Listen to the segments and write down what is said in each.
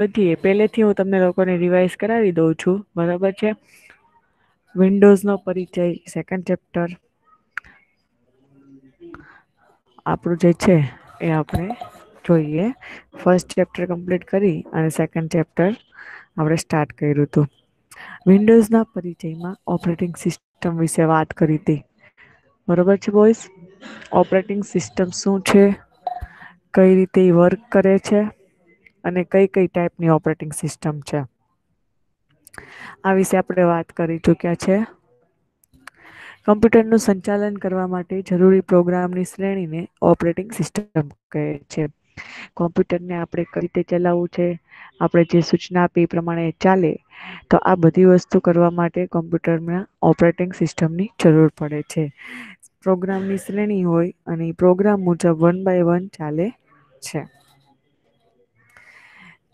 વધીએ પહેલેથી હું તમને લોકોને રિવાઇઝ કરાવી દઉં છું બરાબર છે વિન્ડોઝનો પરિચય સેકન્ડ ચેપ્ટર આપણું જે છે એ આપણે જોઈએ ફર્સ્ટ ચેપ્ટર કમ્પ્લીટ કરી અને સેકન્ડ ચેપ્ટર આપણે સ્ટાર્ટ કર્યું હતું વિન્ડોઝના પરિચયમાં ઓપરેટિંગ સિસ્ટમ વિશે વાત કરી હતી બરાબર છે બોઈસ ઓપરેટિંગ સિસ્ટમ શું છે કઈ રીતે એ વર્ક કરે છે અને કઈ કઈ ટાઈપની ઓપરેટિંગ સિસ્ટમ છે આ વિશે આપણે વાત કરી ચૂક્યા છે કમ્પ્યુટરનું સંચાલન કરવા માટે જરૂરી પ્રોગ્રામની શ્રેણીને ઓપરેટિંગ સિસ્ટમ કહે છે કોમ્પ્યુટરને આપણે કઈ રીતે ચલાવવું છે આપણે જે સૂચના આપી એ પ્રમાણે ચાલે તો આ બધી વસ્તુ કરવા માટે કોમ્પ્યુટરના ઓપરેટિંગ સિસ્ટમની જરૂર પડે છે પ્રોગ્રામની શ્રેણી હોય અને પ્રોગ્રામ મુજબ વન બાય વન ચાલે છે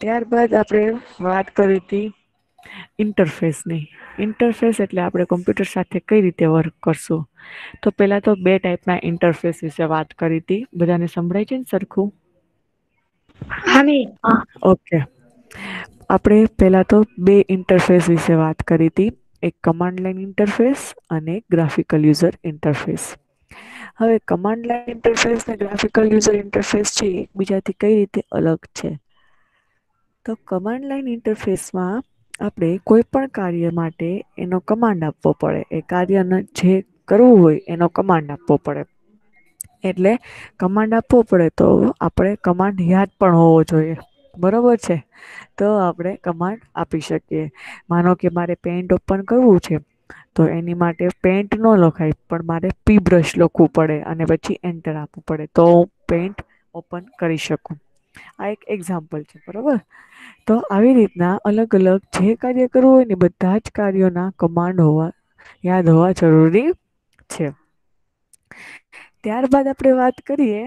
ત્યારબાદ આપણે વાત કરી હતી ઇન્ટરફેસની ઇન્ટરફેસ એટલે આપણે કોમ્પ્યુટર સાથે કઈ રીતે વર્ક કરશું તો પહેલાં તો બે ટાઈપના ઇન્ટરફેસ વિશે વાત કરી હતી બધાને સંભળાય છે ને સરખું ઓકે આપણે પહેલાં તો બે ઇન્ટરફેસ વિશે વાત કરી હતી એક કમાન્ડ લાઇન ઇન્ટરફેસ અને ગ્રાફિકલ યુઝર ઇન્ટરફેસ હવે કમાન્ડ લાઇન ઇન્ટરફેસ અને ગ્રાફિકલ યુઝર ઇન્ટરફેસ છે એકબીજાથી કઈ રીતે અલગ છે તો કમાન્ડ લાઇન ઇન્ટરફેસમાં આપણે કોઈ પણ કાર્ય માટે એનો કમાન્ડ આપવો પડે એ કાર્યને જે કરવું હોય એનો કમાન્ડ આપવો પડે એટલે કમાન્ડ આપવો પડે તો આપણે કમાન્ડ યાદ પણ હોવો જોઈએ બરોબર છે તો આપણે કમાન્ડ આપી શકીએ માનો કે મારે પેન્ટ ઓપન કરવું છે તો એની માટે પેન્ટ ન લખાય પણ મારે પી બ્રશ લખવું પડે અને પછી એન્ટર આપવું પડે તો હું પેન્ટ ઓપન કરી શકું આ એક એક્ઝામ્પલ છે બરાબર તો આવી રીતના અલગ અલગ જે કાર્ય કરવું હોય ને બધા જ કાર્યોના કમાન્ડ હોવા યાદ હોવા જરૂરી છે ત્યારબાદ આપણે વાત કરીએ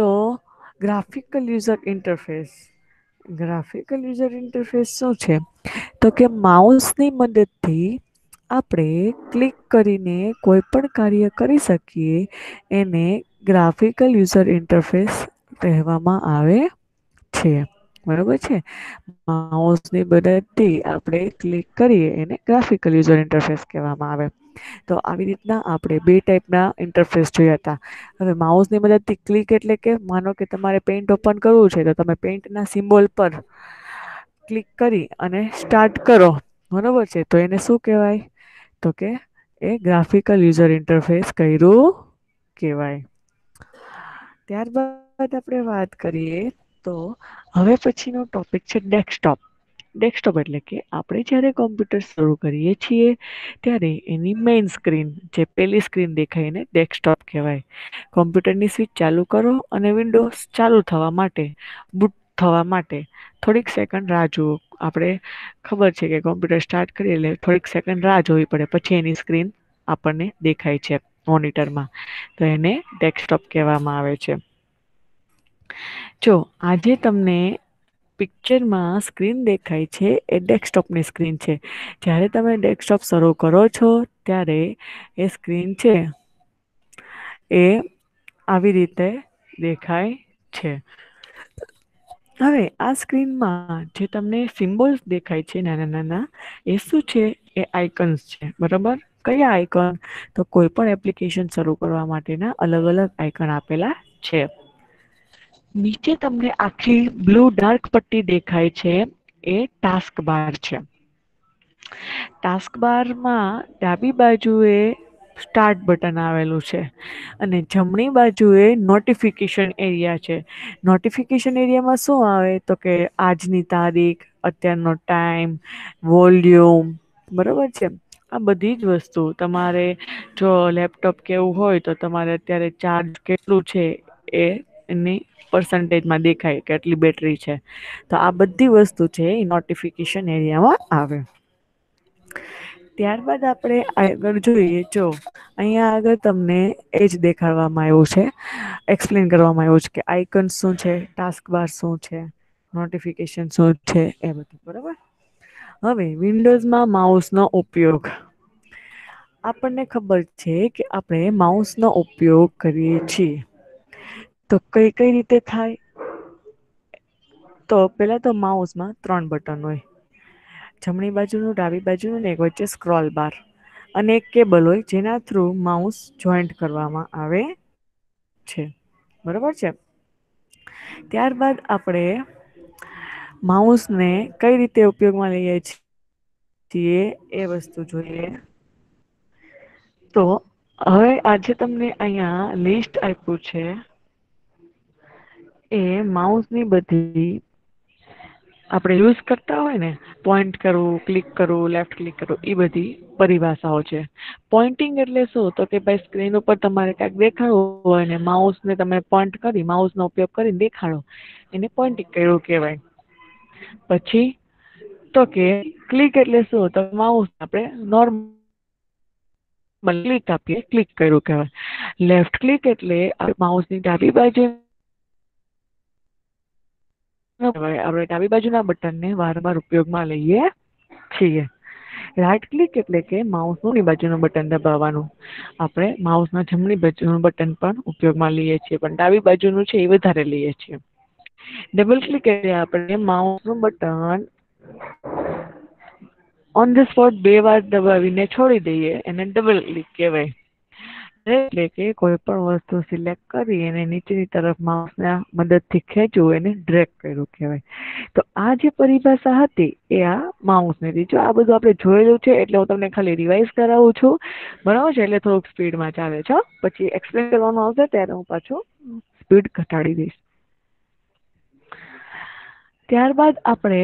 તો graphical user interface graphical user interface શું છે તો કે માઉસની મદદથી આપણે ક્લિક કરીને કોઈ પણ કાર્ય કરી શકીએ એને ગ્રાફિકલ યુઝર ઇન્ટરફેસ કહેવામાં આવે છે બરાબર છે માઉસની મદદથી આપણે ક્લિક કરીએ એને ગ્રાફિકલ યુઝર ઇન્ટરફેસ કહેવામાં આવે તો આવી રીતના આપણે બે ટાઈપના ઇન્ટરફેસ જોયા હતા હવે માઉસની મદદથી ક્લિક એટલે કે માનો કે તમારે પેઇન્ટ ઓપન કરવું છે તો તમે પેઇન્ટના સિમ્બોલ પર ક્લિક કરી અને સ્ટાર્ટ કરો બરાબર છે તો એને શું કહેવાય તો કે એ ગ્રાફિકલ યુઝર ઇન્ટરફેસ કર્યું કહેવાય ત્યારબાદ વાત આપણે વાત કરીએ તો હવે પછીનો ટોપિક છે ડેસ્કટોપ ડેસ્કટોપ એટલે કે આપણે જ્યારે કોમ્પ્યુટર શરૂ કરીએ છીએ ત્યારે એની મેઇન સ્ક્રીન જે પેલી સ્ક્રીન દેખાય એને ડેસ્કટોપ કહેવાય કોમ્પ્યુટરની સ્વિચ ચાલુ કરો અને વિન્ડોઝ ચાલુ થવા માટે બુટ થવા માટે થોડીક સેકન્ડ રાહ જુઓ આપણે ખબર છે કે કોમ્પ્યુટર સ્ટાર્ટ કરીએ એટલે થોડીક સેકન્ડ રાહ જોવી પડે પછી એની સ્ક્રીન આપણને દેખાય છે મોનિટરમાં તો એને ડેસ્કટોપ કહેવામાં આવે છે જો આજે તમને પિક્ચરમાં સ્ક્રીન દેખાય છે એ ડેસ્કટોપની સ્ક્રીન છે જ્યારે તમે ડેસ્કટોપ શરૂ કરો છો ત્યારે એ સ્ક્રીન છે એ આવી રીતે દેખાય છે હવે આ સ્ક્રીનમાં જે તમને સિમ્બોલ્સ દેખાય છે નાના નાના એ શું છે એ આઇકન્સ છે બરાબર કયા આઇકન તો કોઈ પણ એપ્લિકેશન શરૂ કરવા માટેના અલગ અલગ આઇકન આપેલા છે નીચે તમને આખી બ્લુ ડાર્ક પટ્ટી દેખાય છે એ ટાસ્ક બાર છે ટાસ્ક બારમાં ડાબી બાજુએ સ્ટાર્ટ બટન આવેલું છે અને જમણી બાજુએ નોટિફિકેશન એરિયા છે નોટિફિકેશન એરિયામાં શું આવે તો કે આજની તારીખ અત્યારનો ટાઈમ વોલ્યુમ બરાબર છે આ બધી જ વસ્તુ તમારે જો લેપટોપ કેવું હોય તો તમારે અત્યારે ચાર્જ કેટલું છે એ એની પર્સન્ટેજમાં દેખાય કેટલી આટલી બેટરી છે તો આ બધી વસ્તુ છે એ નોટિફિકેશન એરિયામાં આવે ત્યારબાદ આપણે આગળ જોઈએ જો અહીંયા આગળ તમને એ જ દેખાડવામાં આવ્યું છે એક્સપ્લેન કરવામાં આવ્યું છે કે આઇકન શું છે ટાસ્ક બાર શું છે નોટિફિકેશન શું છે એ બધું બરાબર હવે વિન્ડોઝમાં માઉસનો ઉપયોગ આપણને ખબર છે કે આપણે માઉસનો ઉપયોગ કરીએ છીએ તો કઈ કઈ રીતે થાય તો પહેલાં તો માઉસમાં ત્રણ બટન હોય જમણી બાજુનું ડાબી બાજુનું ને એક વચ્ચે સ્ક્રોલ બાર અને એક કેબલ હોય જેના થ્રુ માઉસ જોઈન્ટ કરવામાં આવે છે બરાબર છે ત્યારબાદ આપણે માઉસને કઈ રીતે ઉપયોગમાં લઈએ છીએ એ વસ્તુ જોઈએ તો હવે આજે તમને અહીંયા લિસ્ટ આપ્યું છે એ માઉસની બધી આપણે યુઝ કરતા હોય ને પોઈન્ટ કરવું ક્લિક કરવું લેફ્ટ ક્લિક કરવું એ બધી પરિભાષાઓ છે પોઇન્ટિંગ એટલે શું તો કે ભાઈ સ્ક્રીન ઉપર તમારે કાંઈક દેખાડવું હોય ને માઉસને તમે પોઈન્ટ કરી માઉસનો ઉપયોગ કરીને દેખાડો એને પોઇન્ટિંગ કર્યું કહેવાય પછી તો કે ક્લિક એટલે શું તો માઉસ આપણે નોર્મલ ક્લિક આપીએ ક્લિક કર્યું કહેવાય લેફ્ટ ક્લિક એટલે માઉસની ડાબી બાજુ આપણે ડાબી બાજુના બટનને વારંવાર ઉપયોગમાં લઈએ છીએ રાઇટ ક્લિક એટલે કે માઉસનું બાજુનું બટન દબાવવાનું આપણે માઉસના જમણી બાજુનું બટન પણ ઉપયોગમાં લઈએ છીએ પણ ડાબી બાજુનું છે એ વધારે લઈએ છીએ ડબલ ક્લિક એટલે આપણે માઉસનું બટન ઓન ધ સ્પોટ બે વાર દબાવીને છોડી દઈએ એને ડબલ ક્લિક કહેવાય એટલે કે કોઈ પણ વસ્તુ સિલેક્ટ કરી એને નીચેની તરફ માઉસના મદદથી ખેંચવું એને ડ્રેક કર્યું કહેવાય તો આ જે પરિભાષા હતી એ આ માઉસની હતી જો આ બધું આપણે જોયેલું છે એટલે હું તમને ખાલી રિવાઇઝ કરાવું છું બરાબર છે એટલે થોડુંક સ્પીડમાં ચાલે છે પછી એક્સપ્લેન કરવાનું આવશે ત્યારે હું પાછું સ્પીડ ઘટાડી દઈશ ત્યારબાદ આપણે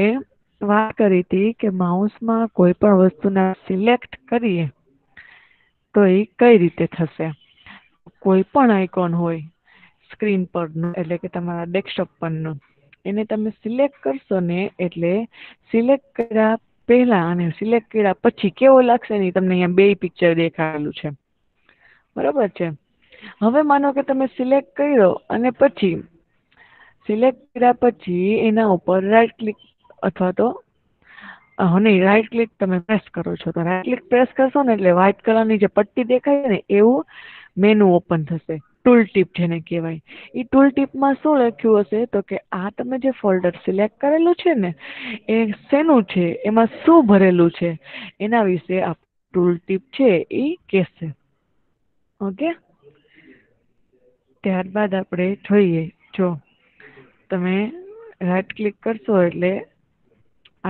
વાત કરી હતી કે માઉસમાં કોઈ પણ વસ્તુના સિલેક્ટ કરીએ તો એ કઈ રીતે થશે કોઈ પણ આઇકોન હોય સ્ક્રીન પરનું એટલે કે તમારા ડેસ્કટોપ પરનું એને તમે સિલેક્ટ કરશો ને એટલે સિલેક્ટ કર્યા પહેલાં અને સિલેક્ટ કર્યા પછી કેવો લાગશે નહીં તમને અહીંયા બે પિક્ચર દેખાયેલું છે બરાબર છે હવે માનો કે તમે સિલેક્ટ કર્યો અને પછી સિલેક્ટ કર્યા પછી એના ઉપર રાઈટ ક્લિક અથવા તો નહીં રાઇટ ક્લિક તમે પ્રેસ કરો છો તો રાઇટ ક્લિક પ્રેસ કરશો ને એટલે વ્હાઇટ કલરની જે પટ્ટી દેખાય ને એવું મેનુ ઓપન થશે ટૂલ ટીપ જેને કહેવાય એ ટૂલ ટીપમાં શું લખ્યું હશે તો કે આ તમે જે ફોલ્ડર સિલેક્ટ કરેલું છે ને એ શેનું છે એમાં શું ભરેલું છે એના વિશે આ ટૂલ ટીપ છે એ કહેશે ઓકે ત્યારબાદ આપણે જોઈએ જો તમે રાઇટ ક્લિક કરશો એટલે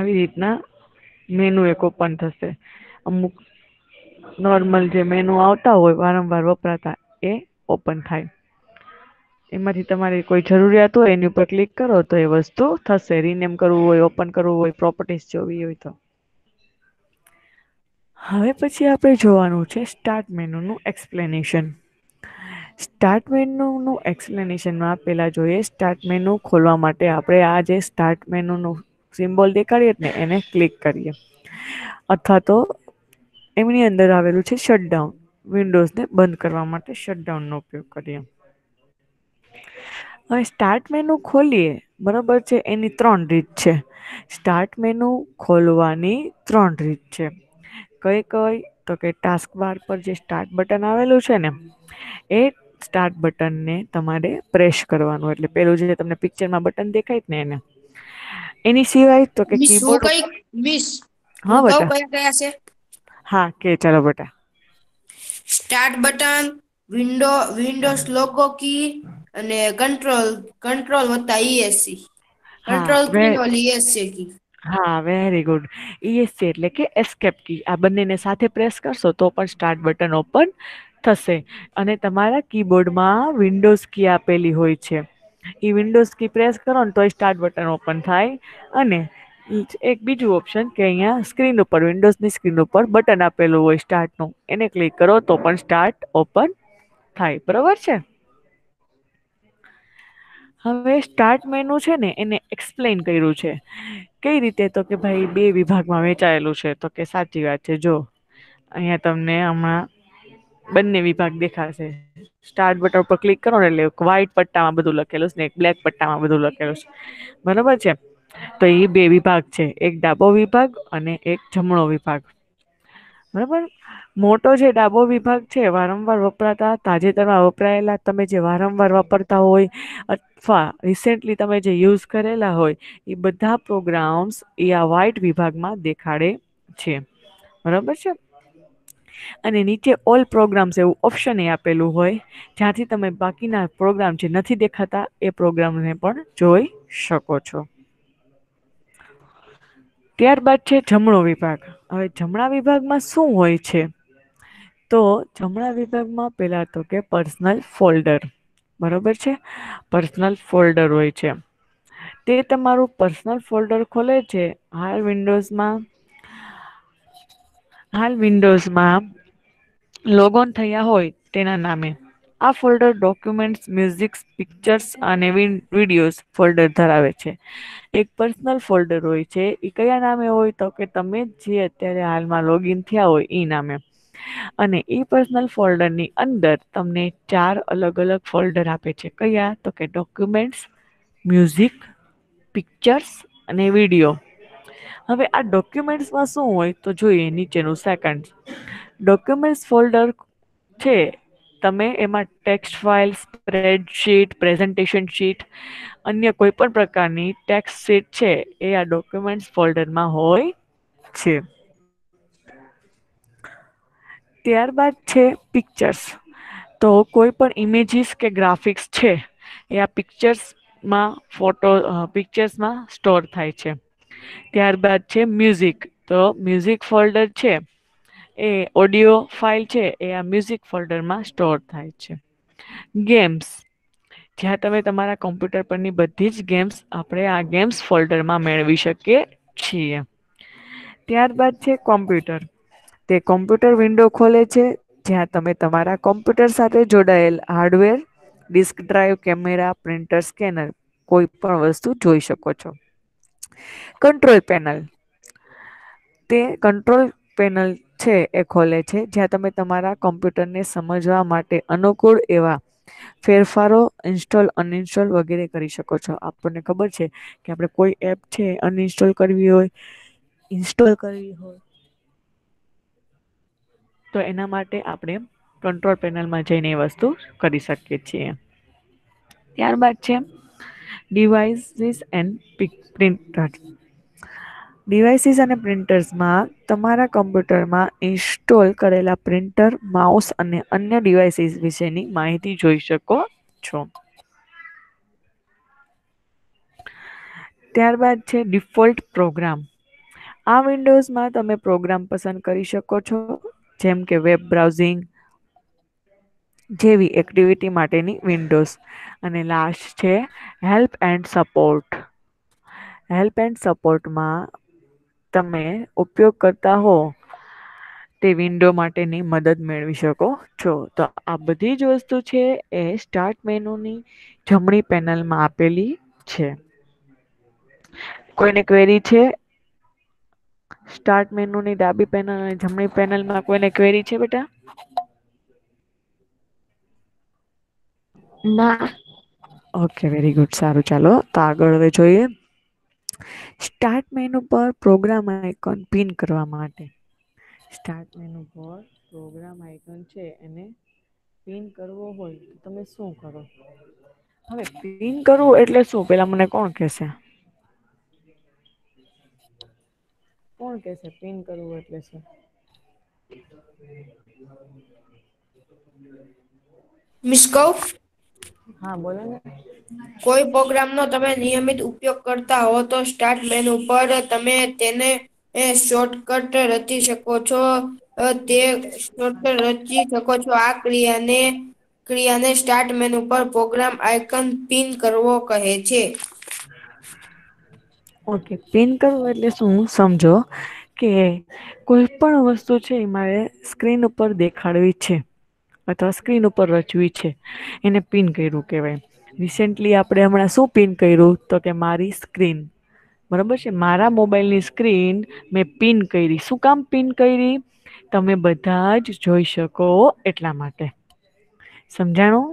આવી રીતના મેનુ એક ઓપન થશે અમુક નોર્મલ જે મેનુ આવતા હોય વારંવાર વપરાતા એ ઓપન થાય એમાંથી તમારી કોઈ જરૂરિયાત હોય એની ઉપર ક્લિક કરો તો એ વસ્તુ થશે રીનેમ કરવું હોય ઓપન કરવું હોય પ્રોપર્ટીઝ જોવી હોય તો હવે પછી આપણે જોવાનું છે સ્ટાર્ટ મેનુનું એક્સપ્લેનેશન સ્ટાર્ટ મેનુનું એક્સપ્લેનેશનમાં પહેલાં જોઈએ સ્ટાર્ટ મેનુ ખોલવા માટે આપણે આ જે સ્ટાર્ટ મેનુનું સિમ્બોલ દેખાડીએ ને એને ક્લિક કરીએ અથવા તો એમની અંદર આવેલું છે શટડાઉન વિન્ડોઝને બંધ કરવા માટે શટડાઉનનો ઉપયોગ કરીએ હવે સ્ટાર્ટ મેનુ ખોલીએ બરાબર છે એની ત્રણ રીત છે સ્ટાર્ટ મેનુ ખોલવાની ત્રણ રીત છે કઈ કઈ તો કે ટાસ્ક બાર પર જે સ્ટાર્ટ બટન આવેલું છે ને એ સ્ટાર્ટ બટનને તમારે પ્રેસ કરવાનું એટલે પેલું જે તમને પિક્ચરમાં બટન દેખાય ને એને એની સિવાય તો કે કીબોર્ડ કઈ મિસ હા બેટા કયા કયા છે હા કે ચાલો બેટા start button window Windows logo key અને કંટ્રોલ કંટ્રોલ વત્તા ESC control control ESC key હા વેરી ગુડ ઈએસસી એટલે કે એસ્કેપ કી આ બંનેને સાથે પ્રેસ કરશો તો પણ સ્ટાર્ટ બટન ઓપન થશે અને તમારા કીબોર્ડમાં વિન્ડોઝ કી આપેલી હોય છે એ વિન્ડોઝ કી પ્રેસ કરો ને તો સ્ટાર્ટ બટન ઓપન થાય અને એક બીજું ઓપ્શન કે અહીંયા સ્ક્રીન ઉપર વિન્ડોઝની સ્ક્રીન ઉપર બટન આપેલું હોય સ્ટાર્ટનું એને ક્લિક કરો તો પણ સ્ટાર્ટ ઓપન થાય બરાબર છે હવે સ્ટાર્ટ મેનુ છે ને એને એક્સપ્લેન કર્યું છે કઈ રીતે તો કે ભાઈ બે વિભાગમાં વેચાયેલું છે તો કે સાચી વાત છે જો અહીંયા તમને હમણાં બંને વિભાગ દેખાશે સ્ટાર્ટ બટન ઉપર ક્લિક કરો ને એટલે વ્હાઇટ પટ્ટામાં બધું લખેલું છે ને એક બ્લેક પટ્ટામાં બધું લખેલું છે બરાબર છે તો એ બે વિભાગ છે એક ડાબો વિભાગ અને એક જમણો વિભાગ બરાબર મોટો જે ડાબો વિભાગ છે વારંવાર વપરાતા તાજેતરમાં વપરાયેલા તમે જે વારંવાર વાપરતા હોય અથવા રિસેન્ટલી તમે જે યુઝ કરેલા હોય એ બધા પ્રોગ્રામ્સ એ આ વ્હાઇટ વિભાગમાં દેખાડે છે બરાબર છે અને નીચે ઓલ પ્રોગ્રામ્સ એવું ઓપ્શન એ આપેલું હોય જ્યાંથી તમે બાકીના પ્રોગ્રામ જે નથી દેખાતા એ પ્રોગ્રામને પણ જોઈ શકો છો ત્યારબાદ છે જમણો વિભાગ હવે જમણા વિભાગમાં શું હોય છે તો જમણા વિભાગમાં પહેલાં તો કે પર્સનલ ફોલ્ડર બરાબર છે પર્સનલ ફોલ્ડર હોય છે તે તમારું પર્સનલ ફોલ્ડર ખોલે છે હાલ વિન્ડોઝમાં હાલ વિન્ડોઝમાં લોગ ઓન થયા હોય તેના નામે આ ફોલ્ડર ડોક્યુમેન્ટ્સ મ્યુઝિક પિક્ચર્સ અને વિડીયોઝ ફોલ્ડર ધરાવે છે એક પર્સનલ ફોલ્ડર હોય છે એ કયા નામે હોય તો કે તમે જે અત્યારે હાલમાં લોગિન થયા હોય એ નામે અને એ પર્સનલ ફોલ્ડરની અંદર તમને ચાર અલગ અલગ ફોલ્ડર આપે છે કયા તો કે ડોક્યુમેન્ટ્સ મ્યુઝિક પિક્ચર્સ અને વિડીયો હવે આ ડોક્યુમેન્ટ્સમાં શું હોય તો જોઈએ નીચેનું સેકન્ડ ડોક્યુમેન્ટ્સ ફોલ્ડર છે તમે એમાં text file spreadsheet presentation sheet અન્ય કોઈ પણ પ્રકારની ટેક્સ શીટ છે એ આ ડોક્યુમેન્ટ્સ ફોલ્ડરમાં હોય છે ત્યારબાદ છે પિક્ચર્સ તો કોઈ પણ ઇમેજીસ કે ગ્રાફિક્સ છે એ આ પિક્ચર્સમાં ફોટો પિક્ચર્સમાં સ્ટોર થાય છે ત્યારબાદ છે મ્યુઝિક તો મ્યુઝિક ફોલ્ડર છે એ ઓડિયો ફાઇલ છે એ આ મ્યુઝિક ફોલ્ડરમાં સ્ટોર થાય છે ગેમ્સ જ્યાં તમે તમારા કોમ્પ્યુટર પરની બધી જ ગેમ્સ આપણે આ ગેમ્સ ફોલ્ડરમાં મેળવી શકીએ છીએ ત્યારબાદ છે કોમ્પ્યુટર તે કોમ્પ્યુટર વિન્ડો ખોલે છે જ્યાં તમે તમારા કોમ્પ્યુટર સાથે જોડાયેલ hardware disk drive camera printer scanner કોઈ પણ વસ્તુ જોઈ શકો છો કંટ્રોલ પેનલ તે કંટ્રોલ પેનલ છે એ ખોલે છે જ્યાં તમે તમારા કમ્પ્યુટરને સમજવા માટે અનુકૂળ એવા ફેરફારો ઇન્સ્ટોલ અનઇન્સ્ટોલ વગેરે કરી શકો છો આપણને ખબર છે કે આપણે કોઈ એપ છે અનઇન્સ્ટોલ કરવી હોય ઇન્સ્ટોલ કરવી હોય તો એના માટે આપણે કંટ્રોલ પેનલમાં જઈને એ વસ્તુ કરી શકીએ છીએ ત્યારબાદ છે devices and pick printer devices અને પ્રિન્ટર્સમાં તમારા કમ્પ્યુટરમાં ઇન્સ્ટોલ કરેલા પ્રિન્ટર માઉસ અને અન્ય ડિવાઇસીસ વિશેની માહિતી જોઈ શકો છો ત્યારબાદ છે ડિફોલ્ટ પ્રોગ્રામ આ વિન્ડોઝમાં તમે પ્રોગ્રામ પસંદ કરી શકો છો જેમ કે વેબ બ્રાઉઝિંગ જેવી એક્ટિવિટી માટેની વિન્ડોઝ અને લાસ્ટ છે help and support help and સપોર્ટમાં તમે ઉપયોગ કરતા હો તે વિન્ડો માટેની મદદ મેળવી શકો છો તો આ બધી જ વસ્તુ છે એ સ્ટાર્ટ મેનુની જમણી પેનલમાં આપેલી છે કોઈને ક્વેરી છે સ્ટાર્ટ મેનુની ડાબી પેનલ અને જમણી પેનલમાં કોઈને ક્વેરી છે બેટા ના ઓકે વેરી ગુડ સારું ચાલો તો આગળ હવે જોઈએ સ્ટાર્ટ મેનુ પર પ્રોગ્રામ આઇકોન પિન કરવા માટે સ્ટાર્ટ મેનુ પર પ્રોગ્રામ આઇકોન છે એને પિન કરવો હોય તો તમે શું કરો હવે પિન કરવું એટલે શું પેલા મને કોણ કહેશે કોણ કહેશે પિન કરવું એટલે શું મિસ કૌફ હા બોલો ને કોઈ પ્રોગ્રામનો તમે નિયમિત ઉપયોગ કરતા હો તો સ્ટાર્ટ મેનુ પર તમે તેને એ શોર્ટકટ રચી શકો છો તે શોર્ટકટ રચી શકો છો આ ક્રિયાને ક્રિયાને સ્ટાર્ટ મેનુ પર પ્રોગ્રામ આઇકન પિન કરવો કહે છે ઓકે પિન કરવું એટલે શું સમજો કે કોઈ પણ વસ્તુ છે એ મારે સ્ક્રીન ઉપર દેખાડવી છે અથવા સ્ક્રીન ઉપર રચવી છે એને પિન કર્યું કહેવાય રિસેન્ટલી આપણે હમણાં શું પિન કર્યું તો કે મારી સ્ક્રીન બરાબર છે મારા મોબાઈલની સ્ક્રીન મેં પિન કરી શું કામ પિન કરી તમે બધા જ જોઈ શકો એટલા માટે સમજાણું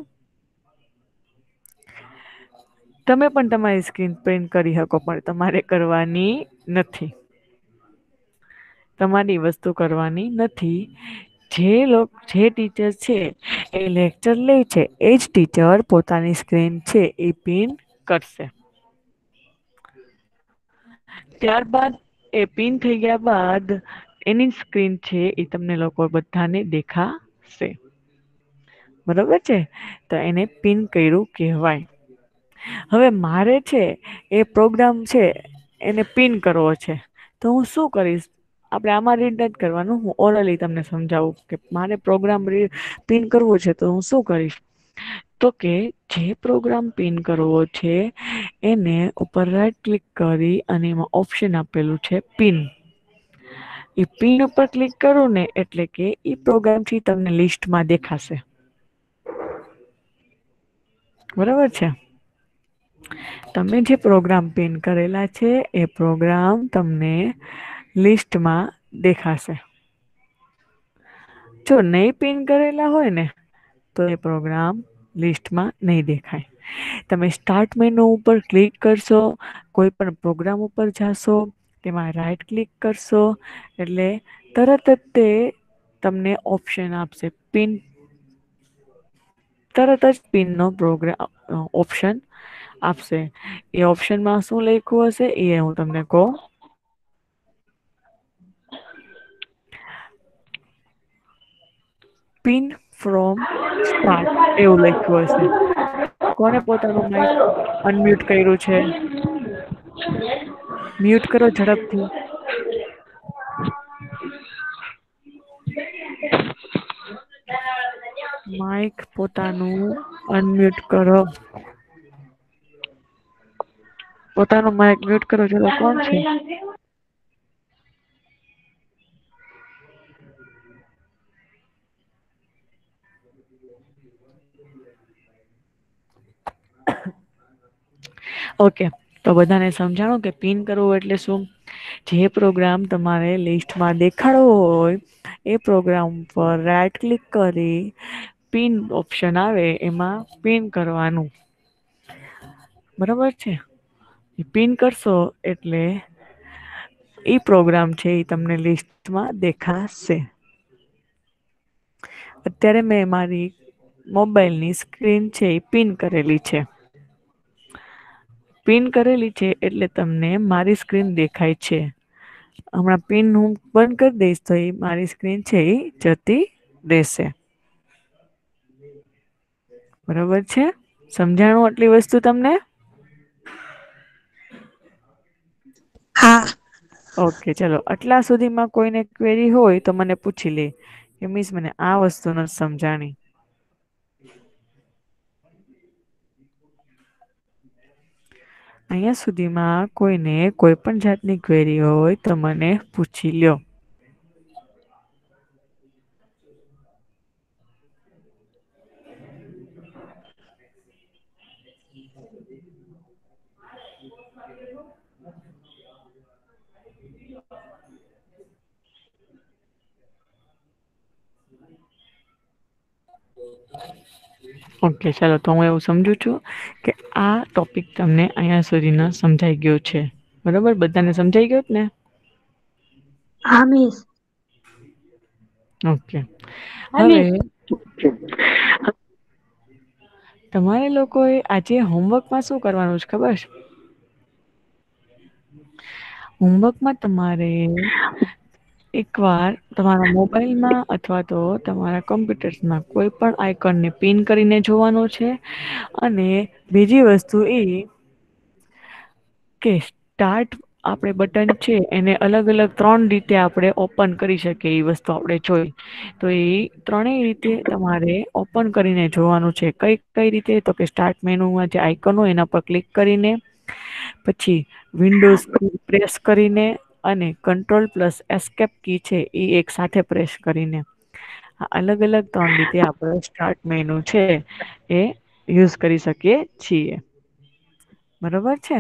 તમે પણ તમારી સ્ક્રીન પ્રિન્ટ કરી શકો પણ તમારે કરવાની નથી તમારી વસ્તુ કરવાની નથી જે લોકો જે ટીચર છે એ લેક્ચર લે છે એ જ ટીચર પોતાની સ્ક્રીન છે એ પિન કરશે ત્યારબાદ એ પિન થઈ ગયા બાદ એની સ્ક્રીન છે એ તમને લોકો બધાને દેખાશે બરાબર છે તો એને પિન કર્યું કહેવાય હવે મારે છે એ પ્રોગ્રામ છે એને પિન કરવો છે તો હું શું કરીશ આપણે આમાં રીડ નથી કરવાનું હું ઓરલી તમને સમજાવું કે મારે પ્રોગ્રામ પિન કરવો છે તો હું શું કરીશ તો કે જે પ્રોગ્રામ પિન કરવો છે એને ઉપર રાઈટ ક્લિક કરી અને એમાં ઓપ્શન આપેલું છે પિન એ પિન ઉપર ક્લિક કરો ને એટલે કે એ પ્રોગ્રામથી તમને લિસ્ટમાં દેખાશે બરાબર છે તમે જે પ્રોગ્રામ પિન કરેલા છે એ પ્રોગ્રામ તમને લિસ્ટમાં દેખાશે જો નહીં પિન કરેલા હોય ને તો એ પ્રોગ્રામ લિસ્ટમાં નહીં દેખાય તમે સ્ટાર્ટ મેનુ ઉપર ક્લિક કરશો કોઈ પણ પ્રોગ્રામ ઉપર જાશો તેમાં રાઈટ ક્લિક કરશો એટલે તરત જ તે તમને ઓપ્શન આપશે પિન તરત જ પિનનો પ્રોગ્રામ ઓપ્શન આપશે એ ઓપ્શનમાં શું લખ્યું હશે એ હું તમને કહું સ્પિન ફ્રોમ સ્ટાર્ટ એવું લખ્યું હશે કોને પોતાનું માઇક અનમ્યુટ કર્યું છે મ્યુટ કરો ઝડપથી માઇક પોતાનું અનમ્યુટ કરો પોતાનું માઇક મ્યુટ કરો ચલો કોણ છે ઓકે તો બધાને સમજાણો કે પિન કરવું એટલે શું જે પ્રોગ્રામ તમારે લિસ્ટમાં દેખાડવો હોય એ પ્રોગ્રામ પર રાઇટ ક્લિક કરી પિન ઓપ્શન આવે એમાં પિન કરવાનું બરાબર છે પિન કરશો એટલે એ પ્રોગ્રામ છે એ તમને લિસ્ટમાં દેખાશે અત્યારે મેં મારી મોબાઈલની સ્ક્રીન છે એ પિન કરેલી છે પિન કરેલી છે એટલે તમને મારી સ્ક્રીન દેખાય છે હમણાં પિન હું બંધ કરી દઈશ તો એ મારી સ્ક્રીન છે એ જતી રહેશે બરોબર છે સમજાણું આટલી વસ્તુ તમને હા ઓકે ચલો આટલા સુધીમાં કોઈને ક્વેરી હોય તો મને પૂછી લે કે મિસ મને આ વસ્તુ ન સમજાણી અહીંયા સુધીમાં કોઈને કોઈ પણ જાતની ક્વેરી હોય તો મને પૂછી લો ઓકે ચાલો તો હું એવું સમજુ છું કે આ ટોપિક તમને અહીંયા સુધીનો સમજાઈ ગયો છે બરોબર બધાને સમજાઈ ગયો ને હા મિસ ઓકે હવે તમારે લોકોએ આજે હોમવર્કમાં શું કરવાનું છે ખબર છે હોમવર્કમાં તમારે એકવાર તમારા મોબાઈલમાં અથવા તો તમારા કોમ્પ્યુટર્સમાં કોઈ પણ આઇકોનને પિન કરીને જોવાનો છે અને બીજી વસ્તુ એ કે સ્ટાર્ટ આપણે બટન છે એને અલગ અલગ ત્રણ રીતે આપણે ઓપન કરી શકીએ એ વસ્તુ આપણે જોઈ તો એ ત્રણેય રીતે તમારે ઓપન કરીને જોવાનું છે કઈ કઈ રીતે તો કે સ્ટાર્ટ મેનુમાં જે આઇકન હોય એના પર ક્લિક કરીને પછી વિન્ડોઝ પ્રેસ કરીને અને કંટ્રોલ પ્લસ એસ્કેપ કી છે એ એક સાથે પ્રેસ કરીને અલગ અલગ ત્રણ રીતે આપણે સ્ટાર્ટ મેનુ છે એ યુઝ કરી શકીએ છીએ બરોબર છે